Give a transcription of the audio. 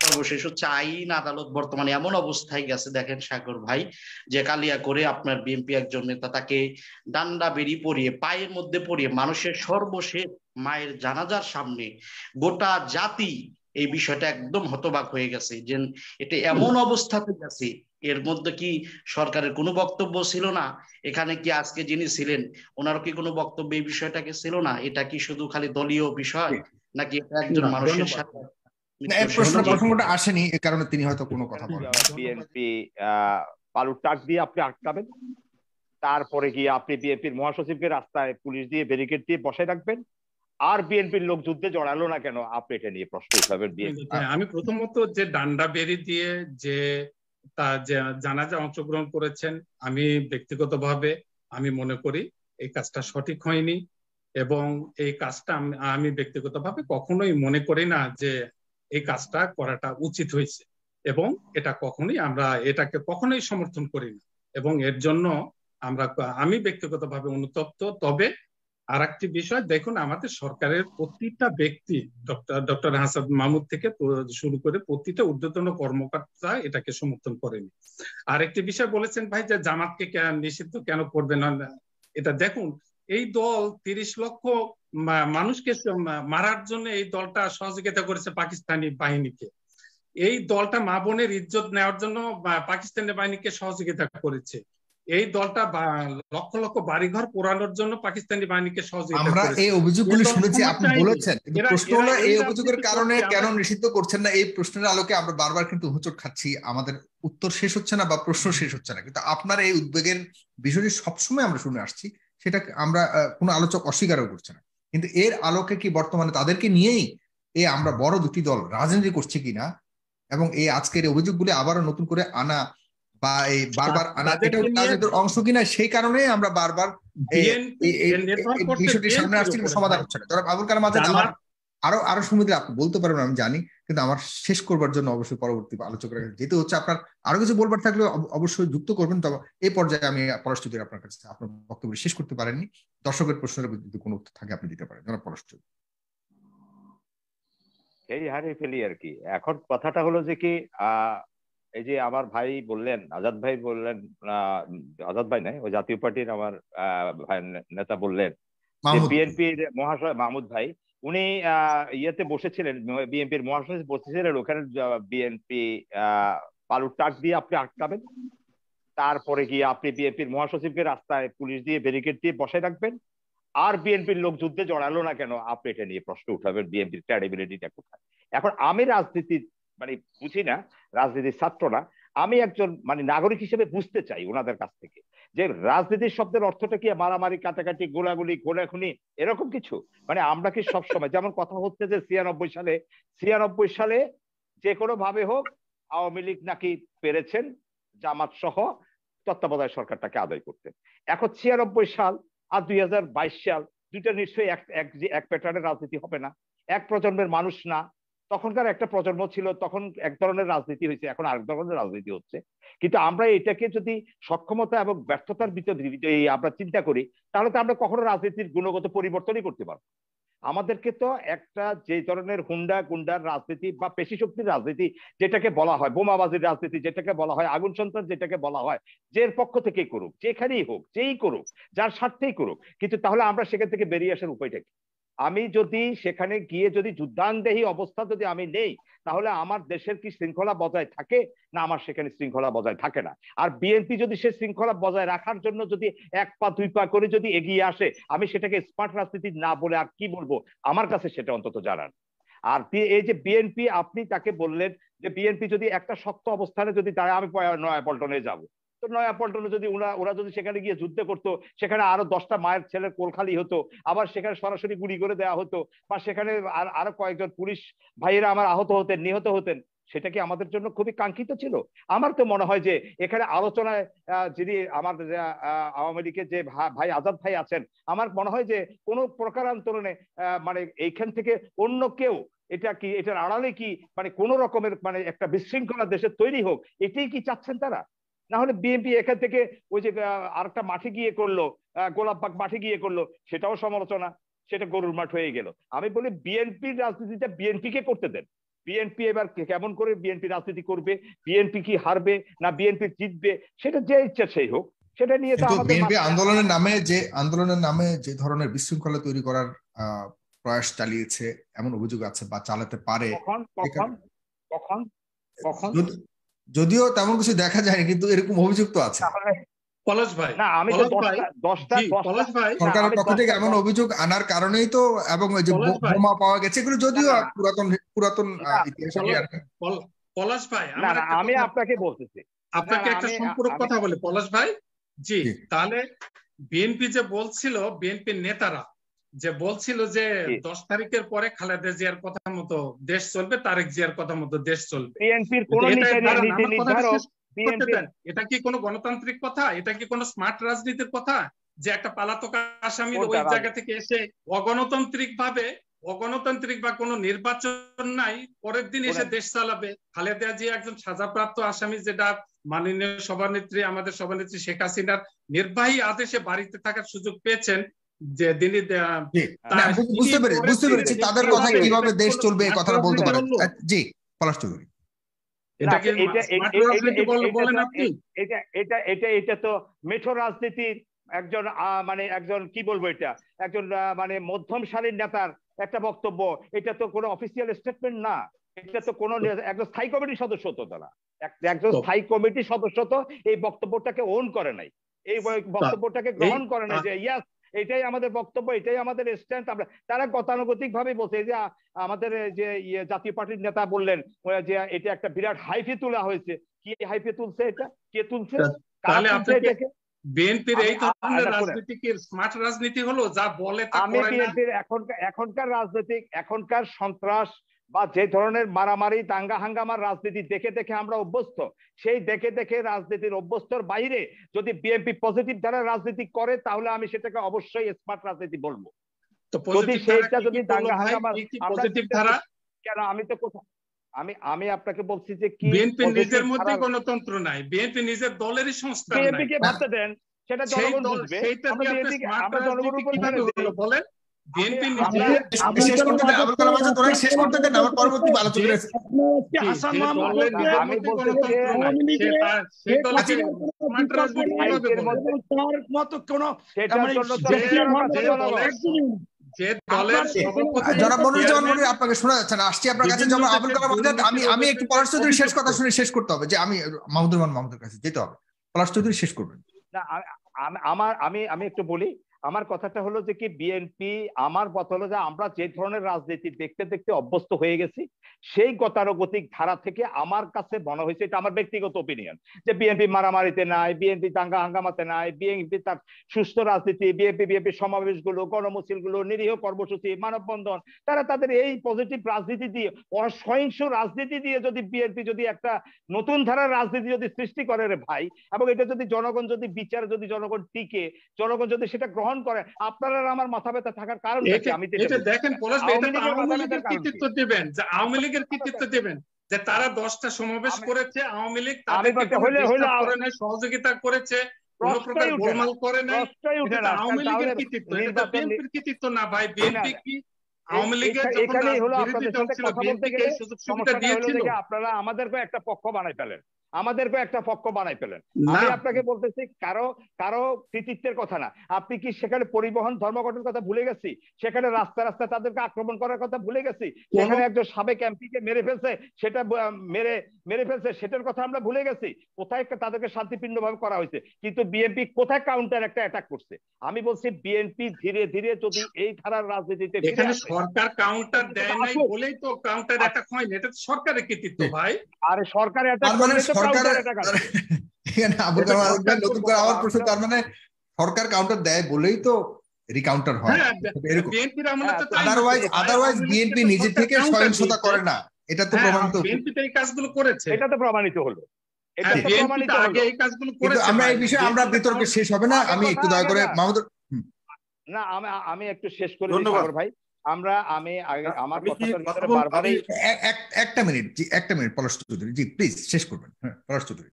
সর্বশেষ হচ্ছে আইন আদালত বর্তমানে এমন অবস্থায় গেছে দেখেন সাগর ভাই যে কালিয়া করে আপনার বিএনপি একজন নেতা তাকে ডান্ডা বেরিয়ে পড়িয়ে পায়ের মধ্যে পড়িয়ে মানুষের সর্বশেষ মায়ের জানাজার সামনে গোটা জাতি এই বিষয়টা একদম হতবাক হয়ে গেছে যে এটা এমন অবস্থাতে গেছে এর মধ্যে কি সরকারের কোনো বক্তব্য ছিল না এখানে কি আজকে যিনি ছিলেন ওনার কি কোনো বক্তব্য এই বিষয়টাকে ছিল না এটা কি শুধু খালি দলীয় বিষয় নাকি একজন মানুষের সাথে প্রশ্নটা আসেনি এ কারণে তিনি হয়তো কোনো কথা বলেন বিএনপি টাক দিয়ে আপনি আটকাবেন তারপরে গিয়ে আপনি বিএনপির মহাসচিবকে রাস্তায় পুলিশ দিয়ে ব্যারিকেড দিয়ে বসায় রাখবেন আর বিএনপির লোক যুদ্ধে জড়ালো না কেন আপনি এটা নিয়ে প্রশ্ন উঠাবেন আমি প্রথমত যে ডান্ডা বেরি দিয়ে যে তা জানাজা অংশগ্রহণ করেছেন আমি ব্যক্তিগতভাবে আমি মনে করি এই কাজটা সঠিক হয়নি এবং এই কাজটা আমি ব্যক্তিগতভাবে কখনোই মনে করি না যে এই কাজটা করাটা উচিত হয়েছে এবং এটা কখনোই আমরা এটাকে কখনোই সমর্থন করি না এবং এর জন্য আমরা আমি ব্যক্তিগতভাবে অনুতপ্ত তবে আর একটি বিষয় দেখুন আমাদের সরকারের প্রতিটা ব্যক্তি ডক্টর ডক্টর হাসান মাহমুদ থেকে শুরু করে প্রতিটা ঊর্ধ্বতন কর্মকর্তা এটাকে সমর্থন করেনি আর একটি বিষয় বলেছেন ভাই যে জামাতকে নিষিদ্ধ কেন করবে না এটা দেখুন এই দল তিরিশ লক্ষ মানুষকে মারার জন্য এই দলটা সহযোগিতা করেছে পাকিস্তানি বাহিনীকে এই দলটা মা বোনের ইজ্জত নেওয়ার জন্য পাকিস্তানি বাহিনীকে সহযোগিতা করেছে এই দলটা লক্ষ লক্ষ বাড়িঘর পোড়ানোর জন্য পাকিস্তানি বাহিনীকে সহযোগিতা আমরা এই অভিযোগগুলি শুনেছি আপনি বলেছেন প্রশ্ন হলো এই অভিযোগের কারণে কেন নিষিদ্ধ করছেন না এই প্রশ্নের আলোকে আমরা বারবার কিন্তু হোঁচট খাচ্ছি আমাদের উত্তর শেষ হচ্ছে না বা প্রশ্ন শেষ হচ্ছে না কিন্তু আপনার এই উদ্বেগের বিষয়টি সবসময় আমরা শুনে আসছি সেটা আমরা কোনো আলোচক অস্বীকারও করছে না কিন্তু এর আলোকে কি বর্তমানে তাদেরকে নিয়েই এ আমরা বড় দুটি দল রাজনীতি করছে কিনা এবং এই আজকের অভিযোগগুলি আবারও নতুন করে আনা বা এই বারবার আনা এটা রাজনীতির অংশ কিনা সেই কারণে আমরা বারবার বিষয়টি সামনে আসছে সমাধান হচ্ছে না ধরো আবুল কালাম আজাদ আরো আরো সুবিধা আপনি বলতে পারবেন আমি জানি কিন্তু আমার শেষ করবার জন্য অবশ্যই পরবর্তী আলোচকের কাছে যেতে হচ্ছে আপনার আরো কিছু বলবার থাকলে অবশ্যই যুক্ত করবেন তবে এই পর্যায়ে আমি পরশুদি আপনার কাছে আপনার বক্তব্য শেষ করতে পারেননি দর্শকের প্রশ্নের যদি কোনো উত্তর থাকে আপনি দিতে পারেন জনাব পরশুদি এই হারে ফেলি আর কি এখন কথাটা হলো যে কি এই যে আমার ভাই বললেন আজাদ ভাই বললেন আজাদ ভাই নাই ওই জাতীয় পার্টির আমার নেতা বললেন বিএনপির মহাশয় মাহমুদ ভাই উনি ইয়েতে বসেছিলেন বিএনপির মহাসচিব বসেছিলেন ওখানে বিএনপি পালুর টাক দিয়ে আপনি আটকাবেন তারপরে গিয়ে আপনি বিএনপির মহাসচিবকে রাস্তায় পুলিশ দিয়ে ব্যারিকেড দিয়ে বসায় রাখবেন আর বিএনপির লোক যুদ্ধে জড়ালো না কেন আপনি এটা নিয়ে প্রশ্ন উঠাবেন বিএনপির ক্রেডিবিলিটিটা কোথায় এখন আমি রাজনীতি মানে বুঝি না রাজনীতির ছাত্র না আমি একজন মানে নাগরিক হিসেবে বুঝতে চাই ওনাদের কাছ থেকে যে রাজনীতির শব্দের অর্থটা কি মারামারি কাটাকাটি গোলাগুলি গোলাখুনি এরকম কিছু মানে আমরা কি সবসময় যেমন কথা হচ্ছে যে ছিয়ানব্বই সালে ছিয়ানব্বই সালে যে কোনো ভাবে হোক আওয়ামী লীগ নাকি পেরেছেন জামাত সহ তত্ত্বাবধায়ক সরকারটাকে আদায় করতে এখন ছিয়ানব্বই সাল আর দুই সাল দুইটা নিশ্চয়ই এক এক প্যাটার্নের রাজনীতি হবে না এক প্রজন্মের মানুষ না তখনকার একটা প্রজন্ম ছিল তখন এক ধরনের রাজনীতি হয়েছে এখন আরেক ধরনের রাজনীতি হচ্ছে কিন্তু আমরা এটাকে যদি সক্ষমতা এবং ব্যর্থতার ভিতরে আমরা চিন্তা করি তাহলে তো আমরা কখনো রাজনীতির গুণগত পরিবর্তনই করতে পারবো আমাদেরকে তো একটা যে ধরনের হুন্ডা গুন্ডার রাজনীতি বা পেশি শক্তির রাজনীতি যেটাকে বলা হয় বোমাবাজির রাজনীতি যেটাকে বলা হয় আগুন সন্ত্রাস যেটাকে বলা হয় যে পক্ষ থেকেই করুক যেখানেই হোক যেই করুক যার স্বার্থেই করুক কিন্তু তাহলে আমরা সেখান থেকে বেরিয়ে আসার উপায়টা কি আমি যদি সেখানে গিয়ে যদি যুদ্ধান্দেহী অবস্থা যদি আমি নেই তাহলে আমার দেশের কি শৃঙ্খলা বজায় থাকে না আমার সেখানে শৃঙ্খলা বজায় থাকে না আর বিএনপি যদি সে শৃঙ্খলা বজায় রাখার জন্য যদি এক পা দুই পা করে যদি এগিয়ে আসে আমি সেটাকে স্মার্ট রাজনীতি না বলে আর কি বলবো আমার কাছে সেটা অন্তত জানান আর এই যে বিএনপি আপনি তাকে বললেন যে বিএনপি যদি একটা শক্ত অবস্থানে যদি তারা আমি নয়া পল্টনে যাবো তো নয়াপল্টনে যদি ওরা ওরা যদি সেখানে গিয়ে যুদ্ধ করত সেখানে আরো দশটা মায়ের ছেলের কোলখালি হতো আবার সেখানে সরাসরি গুলি করে দেওয়া হতো বা সেখানে আর আরো কয়েকজন পুলিশ ভাইয়েরা আমার আহত হতেন নিহত হতেন সেটা কি আমাদের জন্য খুবই কাঙ্ক্ষিত ছিল আমার তো মনে হয় যে এখানে আলোচনায় যিনি আমার আওয়ামী লীগের যে ভাই আজাদ ভাই আছেন আমার মনে হয় যে কোন প্রকার আন্দোলনে মানে এইখান থেকে অন্য কেউ এটা কি এটার আড়ালে কি মানে কোন রকমের মানে একটা বিশৃঙ্খলা দেশে তৈরি হোক এটাই কি চাচ্ছেন তারা না হলে বিএনপি এখান থেকে ওই যে আরেকটা মাঠে গিয়ে করলো গোলাপবাগ মাঠে গিয়ে করলো সেটাও সমালোচনা সেটা গরুর মাঠ হয়ে গেল আমি বলি বিএনপির রাজনীতিটা বিএনপিকে করতে দেন বিএনপি এবার কেমন করে বিএনপি রাজনীতি করবে বিএনপি কি হারবে না বিএনপি জিতবে সেটা যে ইচ্ছা সেই হোক সেটা নিয়ে তো বিএনপি আন্দোলনের নামে যে আন্দোলনের নামে যে ধরনের বিশৃঙ্খলা তৈরি করার প্রয়াস চালিয়েছে এমন অভিযোগ আছে বা চালাতে পারে কখন কখন কখন যদিও তেমন কিছু দেখা যায়নি কিন্তু এরকম অভিযোগ তো আছে পলাশ ভাই সরকারের পক্ষ থেকে এমন অভিযোগ আনার কারণেই তো এবং যে বোমা পাওয়া গেছে এগুলো যদিও পুরাতন পুরাতন ইতিহাস পলাশ ভাই আমি আপনাকে বলতেছি আপনাকে একটা সম্পূরক কথা বলে পলাশ ভাই জি তাহলে বিএনপি যে বলছিল বিএনপির নেতারা যে বলছিল যে দশ তারিখের পরে খালেদা জিয়ার কথা মতো দেশ চলবে তারেক জিয়ার কথা মতো দেশ চলবে এটা কি কোনো গণতান্ত্রিক কথা এটা কি কোনো স্মার্ট রাজনীতির কথা যে একটা পালাতক আসামি ওই জায়গা থেকে এসে অগণতান্ত্রিক ভাবে অগণতান্ত্রিক বা কোনো নির্বাচন নাই পরের দিন এসে দেশ চালাবে খালেদা জিয়া একজন সাজাপ্রাপ্ত আসামি যেটা মাননীয় সভানেত্রী আমাদের সভানেত্রী শেখ হাসিনার নির্বাহী আদেশে বাড়িতে থাকার সুযোগ পেয়েছেন যে বুঝতে বুঝতে পেরেছি তাদের কথা কিভাবে দেশ চলবে এই কথাটা বলতে পারেন আচ্ছা, জি পলাশ চৌধুরী এটা এটা এটা তো মেঠো রাজনীতির একজন মানে একজন কি বলবো এটা একজন মানে মধ্যম সারির নেতার একটা বক্তব্য এটা তো কোনো অফিসিয়াল স্টেটমেন্ট না এটা তো কোনো একজন স্থায়ী কমিটির সদস্য তো তারা একজন স্থায়ী কমিটির সদস্য তো এই বক্তব্যটাকে ওন করে নাই এই বক্তব্যটাকে গ্রহণ করে নাই যে ইয়াস এটাই আমাদের বক্তব্য এটাই আমাদের স্ট্যান্ড আমরা তারা গতানুগতিক ভাবে বলছে যে আমাদের যে ইয়ে, জাতীয় পার্টির নেতা বললেন যে এটা একটা বিরাট হাইফে তোলা হয়েছে কি হাইফে তুলছে এটা কে তুলছে তাহলে বিএনপির এই ধরনের রাজনীতি স্মার্ট রাজনীতি হলো যা বলে তা করে না আমি এখনকার এখনকার রাজনৈতিক এখনকার সন্ত্রাস বা যে ধরনের মারামারি দাঙ্গা হাঙ্গামার রাজনীতি দেখে দেখে আমরা অভ্যস্ত সেই দেখে দেখে রাজনীতির অভ্যস্তর বাইরে যদি বিএনপি পজিটিভ ধারা রাজনীতি করে তাহলে আমি সেটাকে অবশ্যই স্মার্ট রাজনীতি বলবো যদি সেইটা যদি দাঙ্গা হাঙ্গামা পজিটিভ ধারা কেন আমি তো কোথায় আমি আমি আপনাকে বলছি যে কি বিএনপি নিজের মধ্যে গণতন্ত্র নাই বিএনপি নিজের দলেরই সংস্থা বিএনপি কে ভাবতে দেন সেটা জনগণ বুঝবে আমরা জনগণের উপর বলেন আপনাকে শোনা যাচ্ছে না আসছি আপনার কাছে যখন আবুল কালাম আজাদ আমি আমি একটু পলাশ চৌধুরীর শেষ কথা শুনে শেষ করতে হবে যে আমি মাহমুদুর রহমান মাহমুদের কাছে যেতে হবে পলাশ চৌধুরী শেষ করবেন আমার আমি আমি একটু বলি আমার কথাটা হলো যে কি বিএনপি আমার কথা হলো যে আমরা যে ধরনের রাজনীতি দেখতে দেখতে অভ্যস্ত হয়ে গেছি সেই গতানুগতিক ধারা থেকে আমার কাছে মনে হয়েছে এটা আমার ব্যক্তিগত ওপিনিয়ন যে বিএনপি মারামারিতে নাই বিএনপি দাঙ্গা হাঙ্গামাতে নাই বিএনপি তার সুস্থ রাজনীতি বিএনপি বিএনপি সমাবেশগুলো কর্মশীলগুলো নিরীহ কর্মসূচি মানববন্ধন তারা তাদের এই পজিটিভ রাজনীতি দিয়ে অসহিংস রাজনীতি দিয়ে যদি বিএনপি যদি একটা নতুন ধারার রাজনীতি যদি সৃষ্টি করে রে ভাই এবং এটা যদি জনগণ যদি বিচার যদি জনগণ টিকে জনগণ যদি সেটা গ্রহণ গ্রহণ করেন আপনারা আমার মাথা ব্যথা থাকার কারণ আমি দেখেন কৃতিত্ব দিবেন যে আওয়ামী লীগের কৃতিত্ব দেবেন যে তারা দশটা সমাবেশ করেছে আওয়ামী লীগ সহযোগিতা করেছে আপনারা আমাদেরকে একটা পক্ষ বানাই ফেলেন আমাদেরকে একটা পক্ষ বানাই ফেলেন আমি আপনাকে বলতেছি কারো কারো কৃতিত্বের কথা না আপনি কি সেখানে পরিবহন ধর্মঘটের কথা ভুলে গেছি সেখানে রাস্তা রাস্তা তাদেরকে আক্রমণ করার কথা ভুলে গেছি সেখানে একজন সাবেক এমপি কে মেরে ফেলছে সেটা মেরে মেরে ফেলছে সেটার কথা আমরা ভুলে গেছি কোথায় তাদেরকে শান্তিপূর্ণ ভাবে করা হয়েছে কিন্তু বিএনপি কোথায় কাউন্টার একটা অ্যাটাক করছে আমি বলছি বিএনপি ধীরে ধীরে যদি এই ধারার রাজনীতিতে সরকার কাউন্টার দেয় নাই বলেই তো কাউন্টার অ্যাটাক হয় এটা সরকারের কৃতিত্ব ভাই আরে সরকারের অ্যাটাক সরকার মানে সরকার কাউন্টার দেয় বলেই তো রিকাউন্টার হয় হ্যাঁ, হ্যাঁ, নিজে থেকে সহিংসতা করে না এটা হ্যাঁ, তো এই কাজগুলো করেছে এটা তো প্রমাণিত হলো আমরা এই বিষয়ে আমরা শেষ হবে না আমি একটু দয়া করে না আমি একটু শেষ করে ভাই আমরা আমি আমার একটা মিনিট একটা মিনিট পলাশ চৌধুরী জি প্লিজ শেষ করবেন হ্যাঁ, পলাশ চৌধুরী